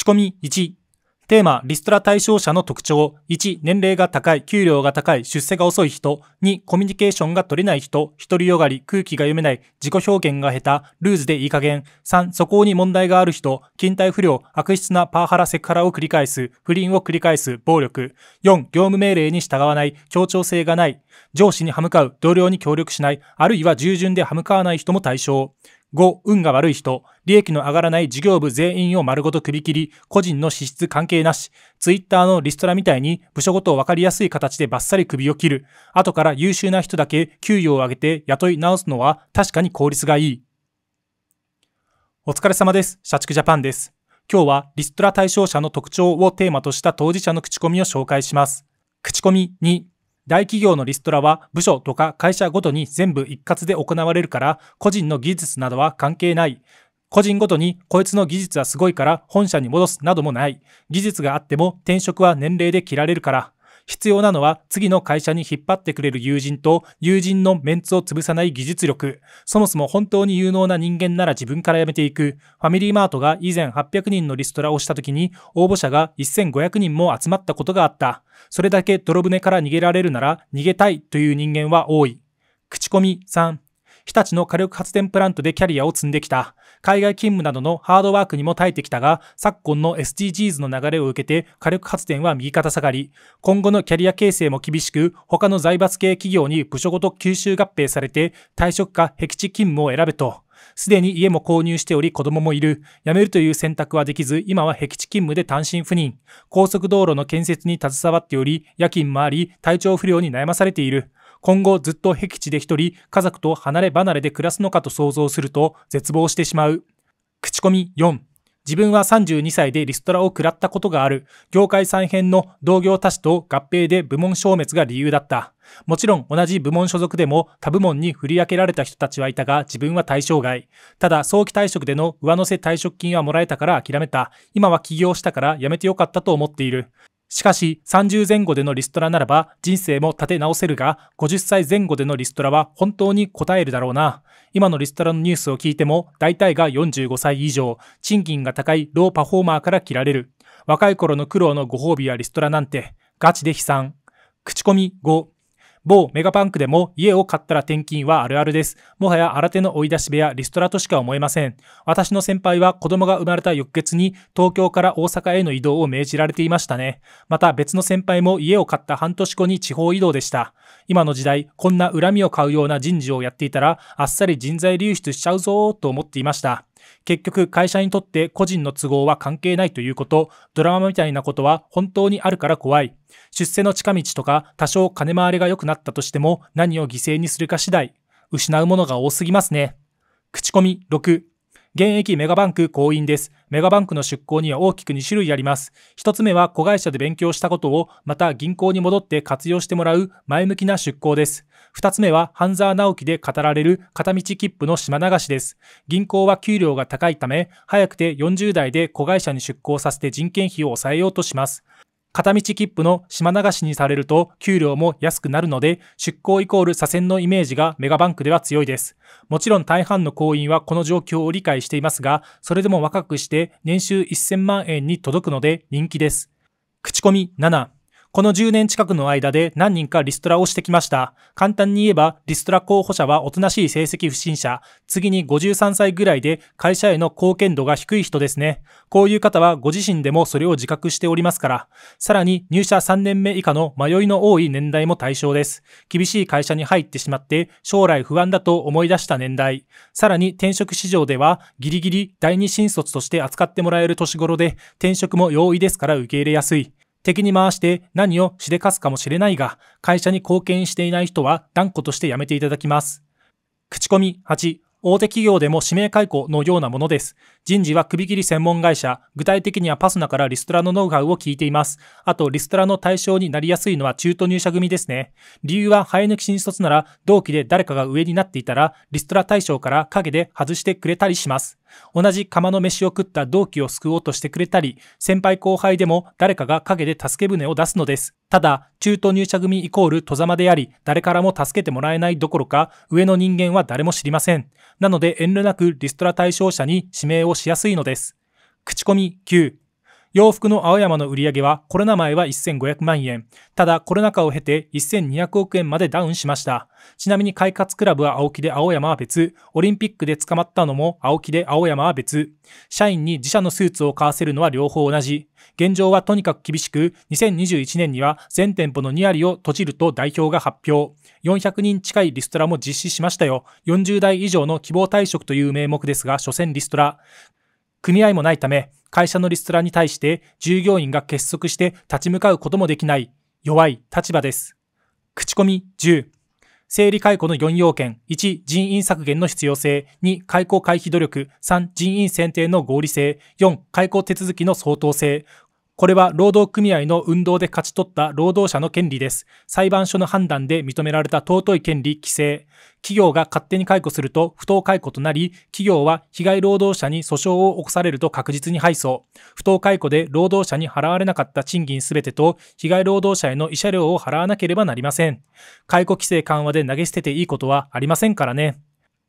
仕込み1、テーマ、リストラ対象者の特徴。1、年齢が高い、給料が高い、出世が遅い人。2、コミュニケーションが取れない人。独りよがり、空気が読めない、自己表現が下手、ルーズでいい加減。3、素行に問題がある人。勤怠不良、悪質なパワハラセクハラを繰り返す、不倫を繰り返す、暴力。4、業務命令に従わない、協調性がない。上司に歯向かう、同僚に協力しない、あるいは従順で歯向かわない人も対象。5、運が悪い人、利益の上がらない事業部全員を丸ごと首切り、個人の資質関係なし、ツイッターのリストラみたいに部署ごと分かりやすい形でバッサリ首を切る、後から優秀な人だけ給与を上げて雇い直すのは確かに効率がいい。お疲れ様です。社畜ジャパンです。今日はリストラ対象者の特徴をテーマとした当事者の口コミを紹介します。口コミ2大企業のリストラは部署とか会社ごとに全部一括で行われるから個人の技術などは関係ない個人ごとにこいつの技術はすごいから本社に戻すなどもない技術があっても転職は年齢で切られるから必要なのは次の会社に引っ張ってくれる友人と友人のメンツを潰さない技術力そもそも本当に有能な人間なら自分から辞めていくファミリーマートが以前800人のリストラをした時に応募者が1500人も集まったことがあったそれだけ泥船から逃げられるなら逃げたいという人間は多い口コミ3日立の火力発電プラントでキャリアを積んできた。海外勤務などのハードワークにも耐えてきたが、昨今の SDGs の流れを受けて火力発電は右肩下がり。今後のキャリア形成も厳しく、他の財閥系企業に部署ごと吸収合併されて、退職か僻地勤務を選べと。すでに家も購入しており子供もいる。辞めるという選択はできず、今は僻地勤務で単身赴任。高速道路の建設に携わっており、夜勤もあり、体調不良に悩まされている。今後ずっと僻地で一人家族と離れ離れで暮らすのかと想像すると絶望してしまう。口コミ4自分は32歳でリストラを食らったことがある。業界再編の同業他社と合併で部門消滅が理由だった。もちろん同じ部門所属でも他部門に振り分けられた人たちはいたが自分は対象外。ただ早期退職での上乗せ退職金はもらえたから諦めた。今は起業したから辞めてよかったと思っている。しかし、30前後でのリストラならば人生も立て直せるが、50歳前後でのリストラは本当に応えるだろうな。今のリストラのニュースを聞いても、大体が45歳以上、賃金が高いローパフォーマーから切られる。若い頃の苦労のご褒美やリストラなんて、ガチで悲惨。口コミ5。某メガパンクでも家を買ったら転勤はあるあるです。もはや新手の追い出し部屋、リストラとしか思えません。私の先輩は子供が生まれた翌月に東京から大阪への移動を命じられていましたね。また別の先輩も家を買った半年後に地方移動でした。今の時代、こんな恨みを買うような人事をやっていたら、あっさり人材流出しちゃうぞーと思っていました。結局会社にとって個人の都合は関係ないということ、ドラマみたいなことは本当にあるから怖い。出世の近道とか多少金回りが良くなったとしても何を犠牲にするか次第。失うものが多すぎますね。口コミ6現役メガバンク行員です。メガバンクの出向には大きく2種類あります。1つ目は子会社で勉強したことを、また銀行に戻って活用してもらう前向きな出向です。2つ目は、半沢直樹で語られる片道切符の島流しです。銀行は給料が高いため、早くて40代で子会社に出向させて人件費を抑えようとします。片道切符の島流しにされると給料も安くなるので、出向イコール左遷のイメージがメガバンクでは強いです。もちろん大半の行員はこの状況を理解していますが、それでも若くして年収1000万円に届くので人気です。口コミ7この10年近くの間で何人かリストラをしてきました。簡単に言えば、リストラ候補者はおとなしい成績不審者、次に53歳ぐらいで会社への貢献度が低い人ですね。こういう方はご自身でもそれを自覚しておりますから。さらに、入社3年目以下の迷いの多い年代も対象です。厳しい会社に入ってしまって、将来不安だと思い出した年代。さらに、転職市場では、ギリギリ第二新卒として扱ってもらえる年頃で、転職も容易ですから受け入れやすい。敵に回して何をしでかすかもしれないが、会社に貢献していない人は断固としてやめていただきます。口コミ8、大手企業でも指名解雇のようなものです。人事は首切り専門会社、具体的にはパスナからリストラのノウハウを聞いています。あと、リストラの対象になりやすいのは中途入社組ですね。理由は生え抜き新卒なら同期で誰かが上になっていたら、リストラ対象から陰で外してくれたりします。同じ釜の飯を食った同期を救おうとしてくれたり、先輩後輩でも誰かが陰で助け舟を出すのです。ただ、中途入社組イコール戸様であり、誰からも助けてもらえないどころか、上の人間は誰も知りません。なので遠慮なくリストラ対象者に指名をしやすいのです。口コミ9洋服の青山の売り上げはコロナ前は1500万円。ただ、コロナ禍を経て1200億円までダウンしました。ちなみに快活クラブは青木で青山は別。オリンピックで捕まったのも青木で青山は別。社員に自社のスーツを買わせるのは両方同じ。現状はとにかく厳しく、2021年には全店舗の2割を閉じると代表が発表。400人近いリストラも実施しましたよ。40代以上の希望退職という名目ですが、所詮リストラ。組合もないため、会社のリストラに対して従業員が結束して立ち向かうこともできない弱い立場です。口コミ10。整理解雇の4要件。1、人員削減の必要性。2、解雇回避努力。3、人員選定の合理性。4、解雇手続きの相当性。これは労働組合の運動で勝ち取った労働者の権利です。裁判所の判断で認められた尊い権利、規制。企業が勝手に解雇すると不当解雇となり、企業は被害労働者に訴訟を起こされると確実に敗訴。不当解雇で労働者に払われなかった賃金すべてと被害労働者への慰謝料を払わなければなりません。解雇規制緩和で投げ捨てていいことはありませんからね。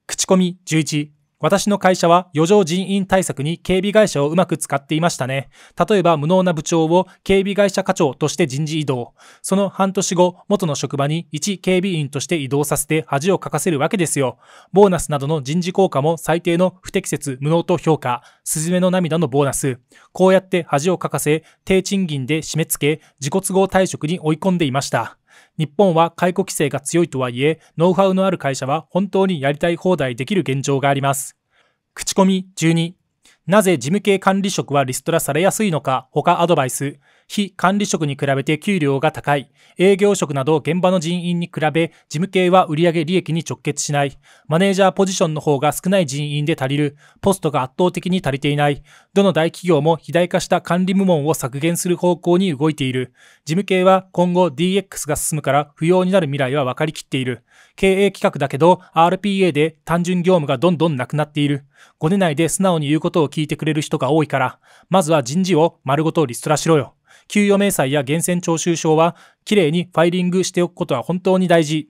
口コミ11私の会社は余剰人員対策に警備会社をうまく使っていましたね。例えば無能な部長を警備会社課長として人事異動。その半年後、元の職場に一警備員として移動させて恥をかかせるわけですよ。ボーナスなどの人事効果も最低の不適切無能と評価。スズメの涙のボーナス。こうやって恥をかかせ、低賃金で締め付け、自己都合退職に追い込んでいました。日本は解雇規制が強いとはいえ、ノウハウのある会社は本当にやりたい放題できる現状があります。口コミ12。なぜ事務系管理職はリストラされやすいのか、他アドバイス。非管理職に比べて給料が高い、営業職など現場の人員に比べ、事務系は売上利益に直結しない、マネージャーポジションの方が少ない人員で足りる、ポストが圧倒的に足りていない、どの大企業も肥大化した管理部門を削減する方向に動いている、事務系は今後 DX が進むから不要になる未来は分かりきっている、経営企画だけど RPA で単純業務がどんどんなくなっている、5年内で素直に言うことを聞いてくれる人が多いから、まずは人事を丸ごとリストラしろよ。給与明細や源泉徴収証は、きれいにファイリングしておくことは本当に大事。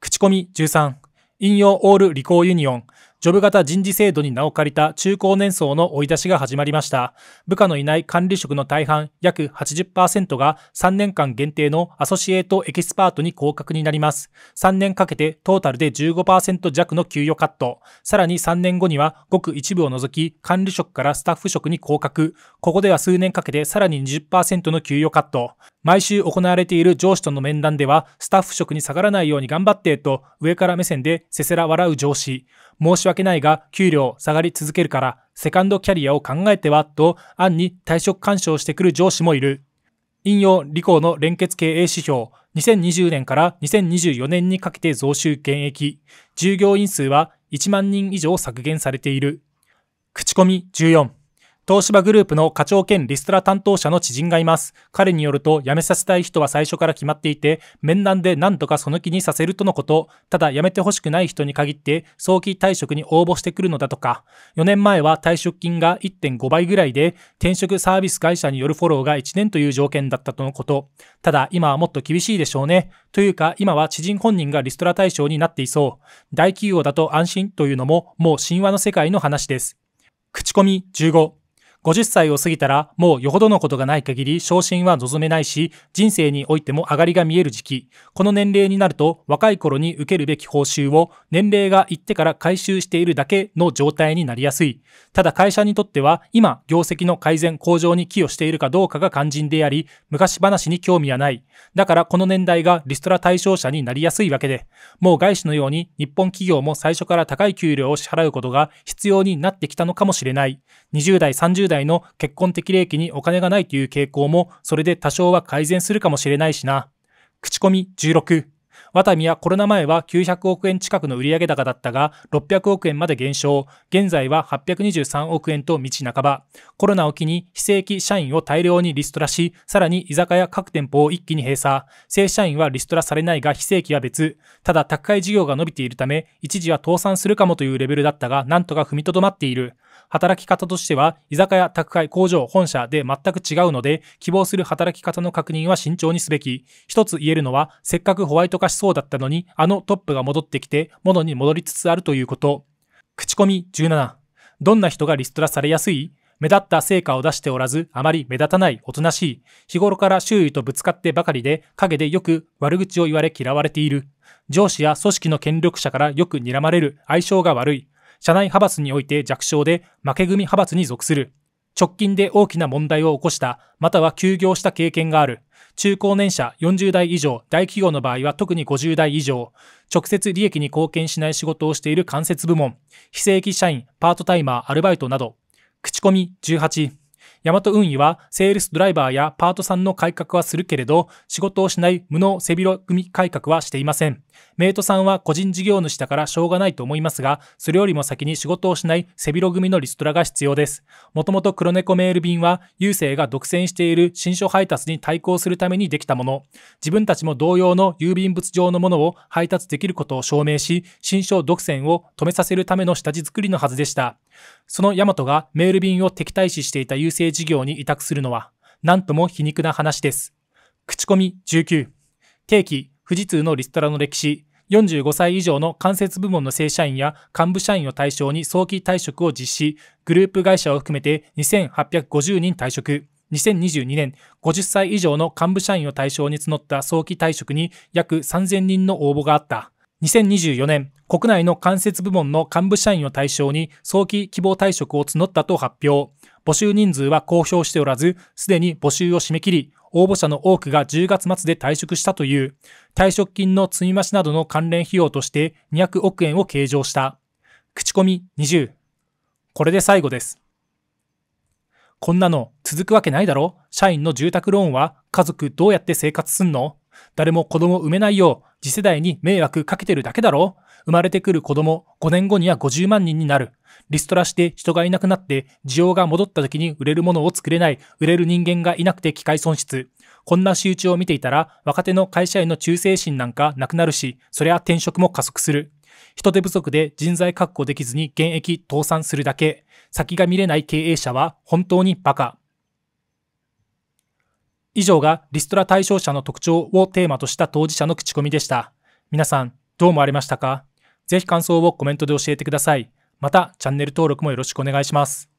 口コミ13、引用オールリコーユニオン、ジョブ型人事制度に名を借りた中高年層の追い出しが始まりました。部下のいない管理職の大半約80%が3年間限定のアソシエートエキスパートに降格になります。3年かけてトータルで15%弱の給与カット。さらに3年後にはごく一部を除き管理職からスタッフ職に降格。ここでは数年かけてさらに20%の給与カット。毎週行われている上司との面談では、スタッフ職に下がらないように頑張ってと上から目線でせせら笑う上司。申しし訳ないが給料下がり続けるからセカンドキャリアを考えてはと案に退職干渉してくる上司もいる。引用理工の連結経営指標、2020年から2024年にかけて増収減益、従業員数は1万人以上削減されている。口コミ14。東芝グループの課長兼リストラ担当者の知人がいます。彼によると、辞めさせたい人は最初から決まっていて、面談で何とかその気にさせるとのこと、ただ辞めてほしくない人に限って、早期退職に応募してくるのだとか、4年前は退職金が1.5倍ぐらいで、転職サービス会社によるフォローが1年という条件だったとのこと、ただ今はもっと厳しいでしょうね。というか、今は知人本人がリストラ対象になっていそう。大企業だと安心というのも、もう神話の世界の話です。口コミ15。50歳を過ぎたらもうよほどのことがない限り昇進は望めないし、人生においても上がりが見える時期。この年齢になると若い頃に受けるべき報酬を年齢がいってから回収しているだけの状態になりやすい。ただ会社にとっては今業績の改善向上に寄与しているかどうかが肝心であり、昔話に興味はない。だからこの年代がリストラ対象者になりやすいわけで、もう外資のように日本企業も最初から高い給料を支払うことが必要になってきたのかもしれない。20代、30代代の結婚適齢期にお金がないという傾向も、それで多少は改善するかもしれないしな。口コミ16。ワタミはコロナ前は900億円近くの売上高だったが、600億円まで減少。現在は823億円と道半ば。コロナを機に非正規社員を大量にリストラし、さらに居酒屋各店舗を一気に閉鎖。正社員はリストラされないが非正規は別。ただ宅配事業が伸びているため、一時は倒産するかもというレベルだったが、なんとか踏みとどまっている。働き方としては、居酒屋、宅配、工場、本社で全く違うので、希望する働き方の確認は慎重にすべき。一つ言えるのは、せっかくホワイト化しそうだったのに、あのトップが戻ってきて、元に戻りつつあるということ。口コミ17。どんな人がリストラされやすい目立った成果を出しておらず、あまり目立たない、おとなしい。日頃から周囲とぶつかってばかりで、陰でよく悪口を言われ嫌われている。上司や組織の権力者からよく睨まれる、相性が悪い。社内派閥において弱小で負け組派閥に属する直近で大きな問題を起こしたまたは休業した経験がある中高年者40代以上大企業の場合は特に50代以上直接利益に貢献しない仕事をしている間接部門非正規社員パートタイマーアルバイトなど口コミ18ヤマト運輸はセールスドライバーやパートさんの改革はするけれど、仕事をしない無能背広組改革はしていません。メイトさんは個人事業主だからしょうがないと思いますが、それよりも先に仕事をしない背広組のリストラが必要です。もともと黒猫メール便は、郵政が独占している新書配達に対抗するためにできたもの。自分たちも同様の郵便物上のものを配達できることを証明し、新書独占を止めさせるための下地作りのはずでした。そのヤマトがメール便を敵対視していた郵政事業に委託するのは、なんとも皮肉な話です。口コミ19。定期、富士通のリストラの歴史、45歳以上の関節部門の正社員や幹部社員を対象に早期退職を実施、グループ会社を含めて2850人退職。2022年、50歳以上の幹部社員を対象に募った早期退職に約3000人の応募があった。2024年、国内の間接部門の幹部社員を対象に早期希望退職を募ったと発表。募集人数は公表しておらず、すでに募集を締め切り、応募者の多くが10月末で退職したという、退職金の積み増しなどの関連費用として200億円を計上した。口コミ20。これで最後です。こんなの続くわけないだろ社員の住宅ローンは家族どうやって生活すんの誰も子供を産めないよう次世代に迷惑かけてるだけだろ生まれてくる子供5年後には50万人になる。リストラして人がいなくなって需要が戻った時に売れるものを作れない。売れる人間がいなくて機械損失。こんな仕打ちを見ていたら若手の会社への忠誠心なんかなくなるし、そりゃ転職も加速する。人手不足で人材確保できずに現役倒産するだけ。先が見れない経営者は本当にバカ。以上がリストラ対象者の特徴をテーマとした当事者の口コミでした。皆さん、どう思われましたかぜひ感想をコメントで教えてください。また、チャンネル登録もよろしくお願いします。